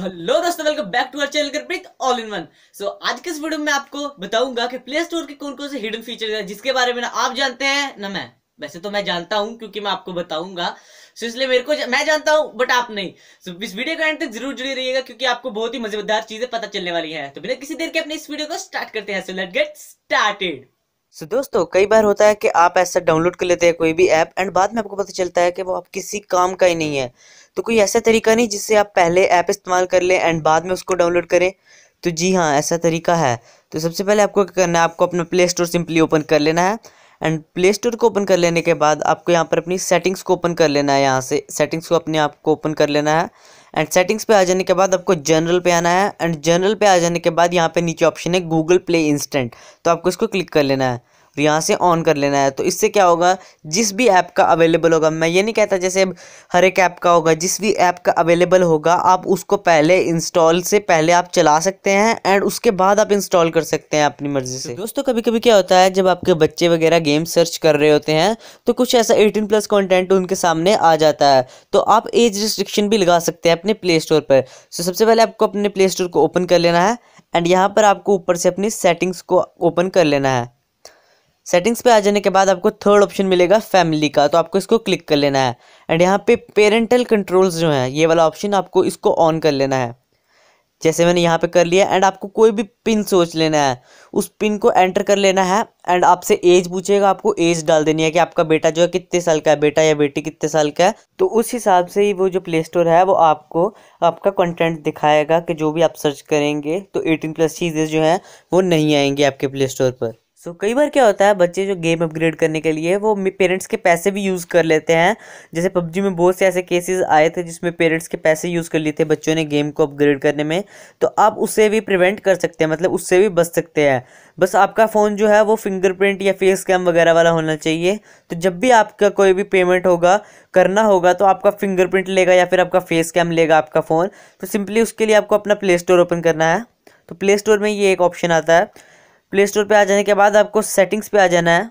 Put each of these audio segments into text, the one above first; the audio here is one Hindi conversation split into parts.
हेलो दोस्तों welcome back to our channel Karpreet all in one so आज के इस वीडियो में आपको बताऊंगा कि प्ले स्टोर के कौन कौन से हिडन फीचर्स हैं जिसके बारे में ना आप जानते हैं ना मैं वैसे तो मैं जानता हूं क्योंकि मैं आपको बताऊंगा सो इसलिए मेरे को जा, मैं जानता हूं बट आप नहीं सो इस वीडियो के एंड तक जरूर जुड़ी रहिएगा क्योंकि आपको बहुत ही मजेदार चीजें पता चलने वाली है तो बिना किसी देर के अपने इस वीडियो को स्टार्ट करते हैं so let get started so so, दोस्तों कई बार होता है कि आप ऐसा डाउनलोड कर लेते हैं कोई भी ऐप एंड बाद में आपको पता चलता है कि वो आप किसी काम का ही नहीं है तो कोई ऐसा तरीका नहीं जिससे आप पहले ऐप इस्तेमाल कर लें एंड बाद में उसको डाउनलोड करें तो जी हाँ ऐसा तरीका है तो सबसे पहले आपको क्या करना है आपको अपना प्ले स्टोर सिंपली ओपन कर लेना है एंड प्ले स्टोर को ओपन कर लेने के बाद आपको यहाँ पर अपनी सेटिंग्स को ओपन कर लेना है यहाँ से सेटिंग्स को अपने आप को ओपन कर लेना है एंड सेटिंग्स पे आ जाने के बाद आपको जनरल पे आना है एंड जनरल पे आ जाने के बाद यहाँ पे नीचे ऑप्शन है गूगल प्ले इंस्टेंट तो आपको इसको क्लिक कर लेना है और तो यहाँ से ऑन कर लेना है तो इससे क्या होगा जिस भी ऐप का अवेलेबल होगा मैं ये नहीं कहता जैसे हर एक ऐप का होगा जिस भी ऐप का अवेलेबल होगा आप उसको पहले इंस्टॉल से पहले आप चला सकते हैं एंड उसके बाद आप इंस्टॉल कर सकते हैं अपनी मर्जी तो से दोस्तों कभी कभी क्या होता है जब आपके बच्चे वगैरह गेम सर्च कर रहे होते हैं तो कुछ ऐसा एटीन प्लस कॉन्टेंट उनके सामने आ जाता है तो आप एज रिस्ट्रिक्शन भी लगा सकते हैं अपने प्ले स्टोर पर सो तो सबसे पहले आपको अपने प्ले स्टोर को ओपन कर लेना है एंड यहाँ पर आपको ऊपर से अपनी सेटिंग्स को ओपन कर लेना है सेटिंग्स पे आ जाने के बाद आपको थर्ड ऑप्शन मिलेगा फैमिली का तो आपको इसको क्लिक कर लेना है एंड यहाँ पे पेरेंटल कंट्रोल्स जो हैं ये वाला ऑप्शन आपको इसको ऑन कर लेना है जैसे मैंने यहाँ पे कर लिया एंड आपको कोई भी पिन सोच लेना है उस पिन को एंटर कर लेना है एंड आपसे एज पूछेगा आपको एज डाल देनी है कि आपका बेटा जो है कितने साल का है बेटा या बेटी कितने साल का है तो उस हिसाब से ही वो जो प्ले स्टोर है वो आपको आपका कंटेंट दिखाएगा कि जो भी आप सर्च करेंगे तो एटीन प्लस चीज़ें जो हैं वो नहीं आएंगी आपके प्ले स्टोर पर सो so, कई बार क्या होता है बच्चे जो गेम अपग्रेड करने के लिए वो पेरेंट्स के पैसे भी यूज़ कर लेते हैं जैसे पबजी में बहुत से ऐसे केसेस आए थे जिसमें पेरेंट्स के पैसे यूज़ कर लिए थे बच्चों ने गेम को अपग्रेड करने में तो आप उससे भी प्रिवेंट कर सकते हैं मतलब उससे भी बच सकते हैं बस आपका फ़ोन जो है वो फिंगरप्रिंट या फेस कैम वगैरह वाला होना चाहिए तो जब भी आपका कोई भी पेमेंट होगा करना होगा तो आपका फिंगरप्रिंट लेगा या फिर आपका फेस कैम लेगा आपका फ़ोन तो सिंपली उसके लिए आपको अपना प्ले स्टोर ओपन करना है तो प्ले स्टोर में ये एक ऑप्शन आता है प्ले स्टोर पर आ जाने के बाद आपको सेटिंग्स पे आ जाना है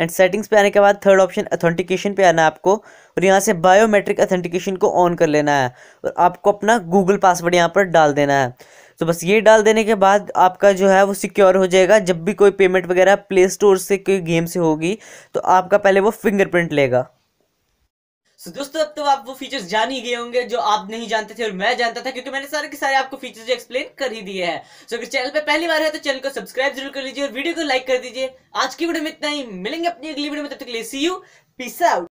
एंड सेटिंग्स पे आने के बाद थर्ड ऑप्शन अथेंटिकेशन पे आना है आपको और यहाँ से बायोमेट्रिक अथेंटिकेशन को ऑन कर लेना है और आपको अपना गूगल पासवर्ड यहाँ पर डाल देना है तो बस ये डाल देने के बाद आपका जो है वो सिक्योर हो जाएगा जब भी कोई पेमेंट वगैरह प्ले स्टोर से कोई गेम से होगी तो आपका पहले वो फिंगरप्रिंट लेगा सो so, दोस्तों अब तो आप वो फीचर्स जान ही गए होंगे जो आप नहीं जानते थे और मैं जानता था क्योंकि मैंने सारे के सारे आपको फीचर्स एक्सप्लेन कर ही दिए हैं सो so, अगर चैनल पे पहली बार है तो चैनल को सब्सक्राइब जरूर कर लीजिए और वीडियो को लाइक कर दीजिए आज की वीडियो में इतना ही मिलेंगे अपनी अगली वीडियो में तब तक ले सी यू पीस आउट